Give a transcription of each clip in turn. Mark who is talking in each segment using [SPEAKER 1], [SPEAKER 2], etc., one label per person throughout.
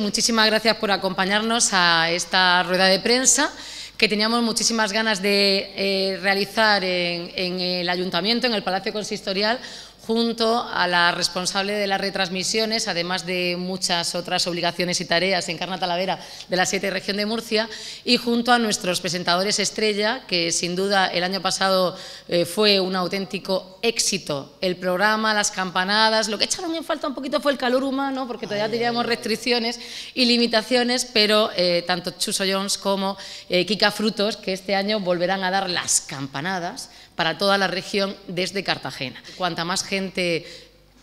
[SPEAKER 1] Muchísimas gracias por acompañarnos a esta rueda de prensa que teníamos muchísimas ganas de eh, realizar en el ayuntamiento, en el Palacio Consistorial, junto a la responsable de las retransmisiones, además de muchas otras obligaciones y tareas en Talavera de la siete Región de Murcia, y junto a nuestros presentadores estrella, que sin duda el año pasado eh, fue un auténtico éxito. El programa, las campanadas, lo que echaron en falta un poquito fue el calor humano, porque todavía teníamos restricciones y limitaciones, pero eh, tanto Chuso Jones como eh, Kika Frutos, que este año volverán a dar las campanadas, para toda la región desde Cartagena. Cuanta más gente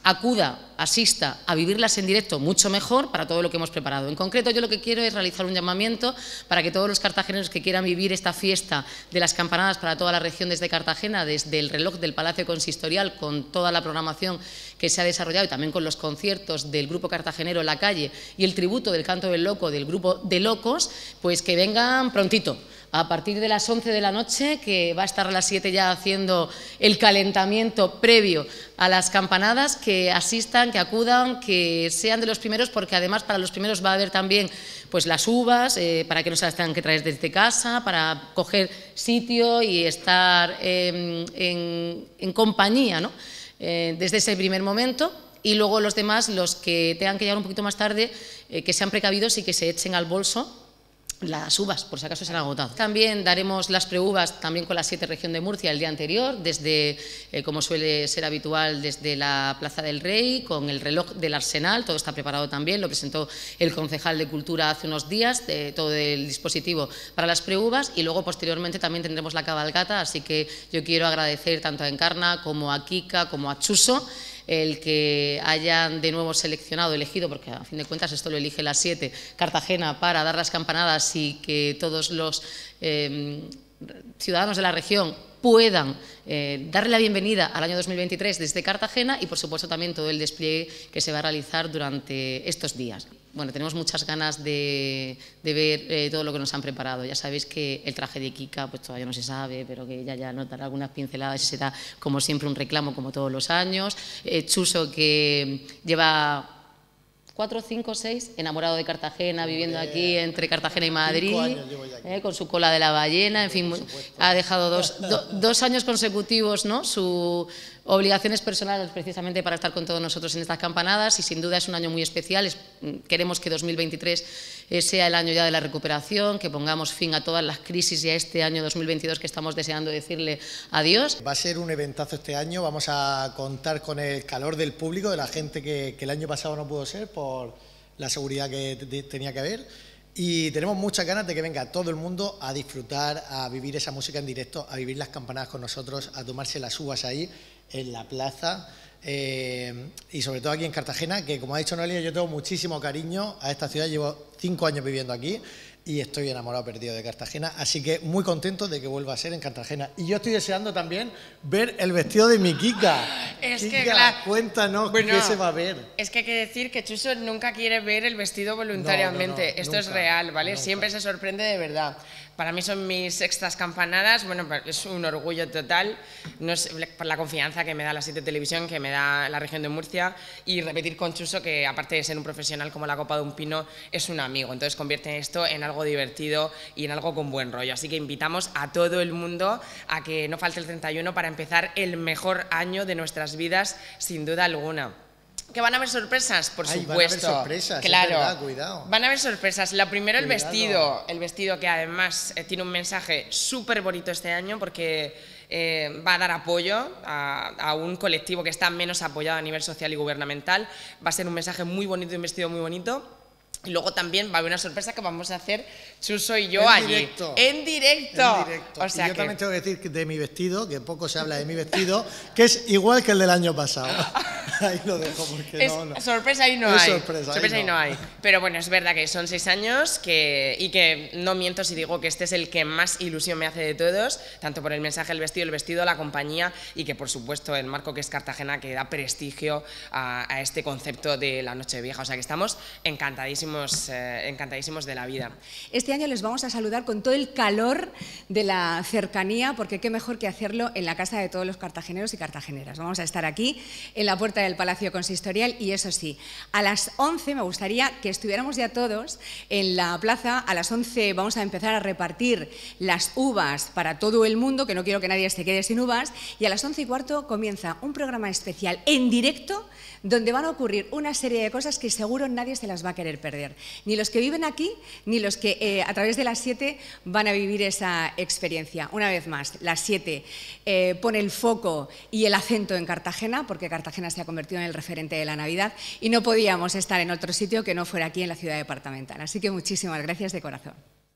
[SPEAKER 1] acuda, asista a vivirlas en directo, mucho mejor para todo lo que hemos preparado. En concreto, yo lo que quiero es realizar un llamamiento para que todos los cartageneros que quieran vivir esta fiesta de las campanadas para toda la región desde Cartagena, desde el reloj del Palacio Consistorial, con toda la programación que se ha desarrollado y también con los conciertos del grupo cartagenero La Calle y el tributo del Canto del Loco del grupo de Locos, pues que vengan prontito a partir de las 11 de la noche, que va a estar a las 7 ya haciendo el calentamiento previo a las campanadas, que asistan, que acudan, que sean de los primeros, porque además para los primeros va a haber también pues, las uvas, eh, para que no se las tengan que traer desde casa, para coger sitio y estar en, compañía eh, desde ese primer momento y luego los demás, los que tengan que llegar un poquito más tarde, eh, que sean precavidos y que se echen al bolso las uvas, por si acaso se han agotado. También daremos las preubas también con la 7 región de Murcia el día anterior, desde, eh, como suele ser habitual, desde la Plaza del Rey, con el reloj del Arsenal, todo está preparado también, lo presentó el concejal de Cultura hace unos días, de, todo el dispositivo para las preubas. y luego posteriormente también tendremos la cabalgata, así que yo quiero agradecer tanto a Encarna como a Kika, como a Chuso, el que hayan de nuevo seleccionado, elegido, porque a fin de cuentas esto lo elige las siete Cartagena para dar las campanadas y que todos los em, ciudadanos de la región puedan eh, darle la bienvenida al año 2023 desde Cartagena y, por supuesto, también todo el despliegue que se va a realizar durante estos días bueno, tenemos muchas ganas de, ver eh, todo lo que nos han preparado. Ya sabéis que el traje de Kika pues todavía no se sabe, pero que ella ya notará algunas pinceladas y será como siempre un reclamo como todos los años. Eh, Chuso que lleva cuatro, cinco, seis, enamorado de Cartagena, viviendo aquí entre Cartagena y Madrid, eh, con su cola de la ballena, en fin, ha dejado dos, años consecutivos ¿no? sus obligaciones personales precisamente para estar con todos nosotros en estas campanadas y sin duda es un año muy especial, mm, queremos que 2023 eh, sea el año ya de la recuperación, que pongamos fin a todas las crisis y a este año 2022 que estamos deseando decirle adiós.
[SPEAKER 2] Va a ser un eventazo este año, vamos a contar con el calor del público, de la gente que, que el año pasado no pudo ser por la seguridad que tenía que haber. Y tenemos muchas ganas de que venga todo el mundo a disfrutar, a vivir esa música en directo, a vivir las campanadas con nosotros, a tomarse las uvas ahí en la plaza. Eh, y sobre todo aquí en Cartagena, que como ha dicho Noelia, yo tengo muchísimo cariño a esta ciudad, llevo cinco años viviendo aquí y estoy enamorado perdido de Cartagena, así que muy contento de que vuelva a ser en Cartagena. Y yo estoy deseando también ver el vestido de mi Kika. Es que claro, cuéntanos qué se va a ver.
[SPEAKER 3] Es que hay que decir que Chuso nunca quiere ver el vestido voluntariamente, esto es real, ¿vale? Siempre se sorprende de verdad para mí son mis sextas campanadas, bueno, pues, es un orgullo total, no es por la confianza que me da la de Televisión, que me da la región de Murcia, y repetir con Chuso que aparte de ser un profesional como la Copa de un Pino, es un amigo, entonces convierte esto en algo divertido y en algo con buen rollo, así que invitamos a todo el mundo a que no falte el 31 para empezar el mejor año de nuestras vidas, sin duda alguna. Que van a haber sorpresas, por supuesto. sorpresas, claro. cuidado. Van a haber sorpresas. La primero el vestido, el vestido que además eh, tiene un mensaje súper bonito este año porque eh, va a dar apoyo a, un colectivo que está menos apoyado a nivel social y gubernamental. Va a ser un mensaje muy bonito y un vestido muy bonito. Y luego también va a haber una sorpresa que vamos a hacer Chuso soy yo en allí. Directo. En directo. En directo.
[SPEAKER 2] O sea yo también tengo que decir de mi vestido, que poco se habla de mi vestido, que es igual que el del año pasado. ahí lo dejo porque no, Sorpresa ahí no hay. Sorpresa, ahí, no. hay.
[SPEAKER 3] Pero bueno, es verdad que son seis años que, y que no miento si digo que este es el que más ilusión me hace de todos, tanto por el mensaje, el vestido, el vestido, la compañía y que por supuesto el marco que es Cartagena que da prestigio a, este concepto de la noche vieja. O sea que estamos encantadísimos, eh, encantadísimos de la vida.
[SPEAKER 4] Este año les vamos a saludar con todo el calor de la cercanía porque qué mejor que hacerlo en la casa de todos los cartageneros y cartageneras. Vamos a estar aquí en la puerta de el Palacio Consistorial y eso sí, a las 11 me gustaría que estuviéramos ya todos en la plaza. A las 11 vamos a empezar a repartir las uvas para todo el mundo, que no quiero que nadie se quede sin uvas. Y a las 11 y cuarto comienza un programa especial en directo donde van a ocurrir una serie de cosas que seguro nadie se las va a querer perder. Ni los que viven aquí, ni los que eh, a través de las 7 van a vivir esa experiencia. Una vez más, las 7 eh, pone el foco y el acento en Cartagena, porque Cartagena se ha convertido convertido en el referente de la Navidad y no podíamos estar en otro sitio que no fuera aquí en la ciudad departamental. Así que muchísimas gracias de corazón.